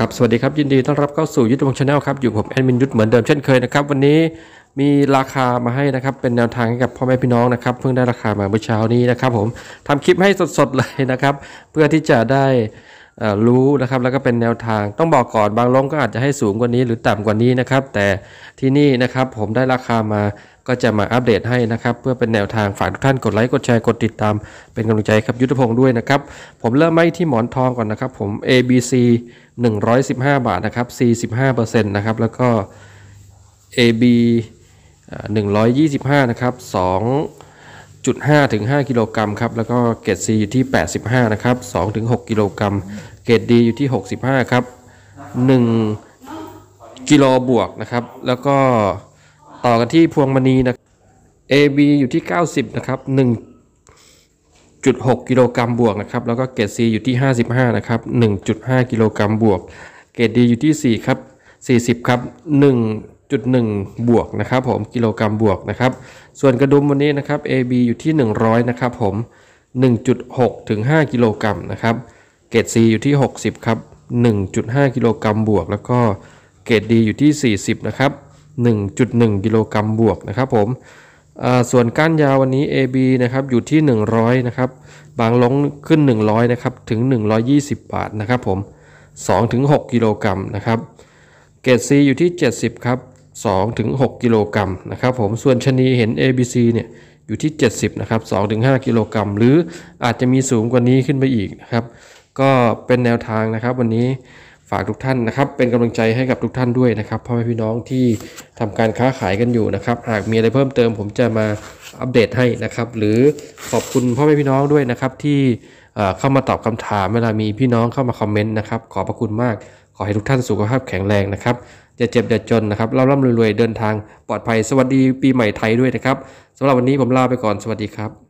ครับสวัสดีครับยินดีต้อนรับเข้าสู่ยุทธวงชาแนลครับอยู่ผมแอดมินยุทธเหมือนเดิมเช่นเคยนะครับ วันนี้มีราคามาให้นะครับเป็นแนวทางให้กับพ่อแม่พี่น้องนะครับ เพิ่งได้ราคามา เมื่อเช้านี้นะครับผมทำคลิปให้สดๆเลยนะครับ เพื่อที่จะได้รู้นะครับแล้วก็เป็นแนวทางต้องบอกก่อนบางลงก็อาจจะให้สูงกว่านี้หรือต่ำกว่านี้นะครับแต่ที่นี่นะครับผมได้ราคามาก็จะมาอัปเดตให้นะครับเพื่อเป็นแนวทาง ฝากทุกท่าน กดไลค์กดแชร์กดติดตามเป็นกำลังใจครับยุทธพงศ์ด้วยนะครับ ผมเริ่มไม่ที่หมอนทองก่อนนะครับ ผม ABC 115 บาท นะครับ45%นะครับแล้วก็ AB 125 นะครับ2จุ้5ถึง5กิโลกรัมครับ แล้วก็เกรด C อยู่ที่ 85 นะครับ2ถึง6กิโลกรัมเกรด D อยู่ที่ 65 ครับ1กิโลบวก นะครับ แล้วก็ต่อกันที่พวงมณีนะ AB อยู่ที่ 90 นะครับ 1.6กิโลกรัมบวก นะครับ แล้วก็เกรด C อยู่ที่ 55 นะครับ 1.5 กิโลกรัมบวกเกรด D อยู่ที่ 4 ครับ 40 ครับ 1 1.1บวกนะครับผมกิโลกรัมบวกนะครับ ส่วนกระดุมวันนี้นะครับ AB อยู่ที่100นะครับผม 1.6ถึง5กิโลกรัมนะครับ เกรด C อยู่ที่ 60ครับ1.5 กิโลกรัมบวก แล้วก็เกรด D อยู่ที่ 40 นะครับ 1.1 กิโลกรัมบวกนะครับผมส่วนก้านยาววันนี้ AB นะครับอยู่ที่ 100 นะครับ บางลงขึ้น100นะครับถึง120 บาทนะครับ ผม 2-6 กิโลกรัมนะครับ เกรด C อยู่ที่ 70 ครับ2ถึง6กิโลกรัมนะครับผมส่วนชนีเห็น ABC เนี่ยอยู่ที่ 70 นะครับ2ถึง5กิโลกรัม หรืออาจจะมีสูงกว่านี้ขึ้นไปอีกนะครับก็เป็นแนวทางนะครับ วันนี้ฝากทุกท่านนะครับเป็นกำลังใจให้กับทุกท่านด้วยนะครับพ่อแม่พี่น้องที่ทำการค้าขายกันอยู่นะครับหากมีอะไรเพิ่มเติม ผมจะมาอัปเดตให้นะครับหรือขอบคุณพ่อแม่พี่น้องด้วยนะครับที่เข้ามาตอบคำถามเวลามีพี่น้องเข้ามาคอมเมนต์นะครับขอบพระคุณมากขอให้ทุกท่านสุขภาพแข็งแรงนะครับ อย่าเจ็บอย่าจนนะครับเร่ร่ำรวยเดินทางปลอดภัยสวัสดีปีใหม่ไทยด้วยนะครับสำหรับวันนี้ผมลาไปก่อนสวัสดีครับ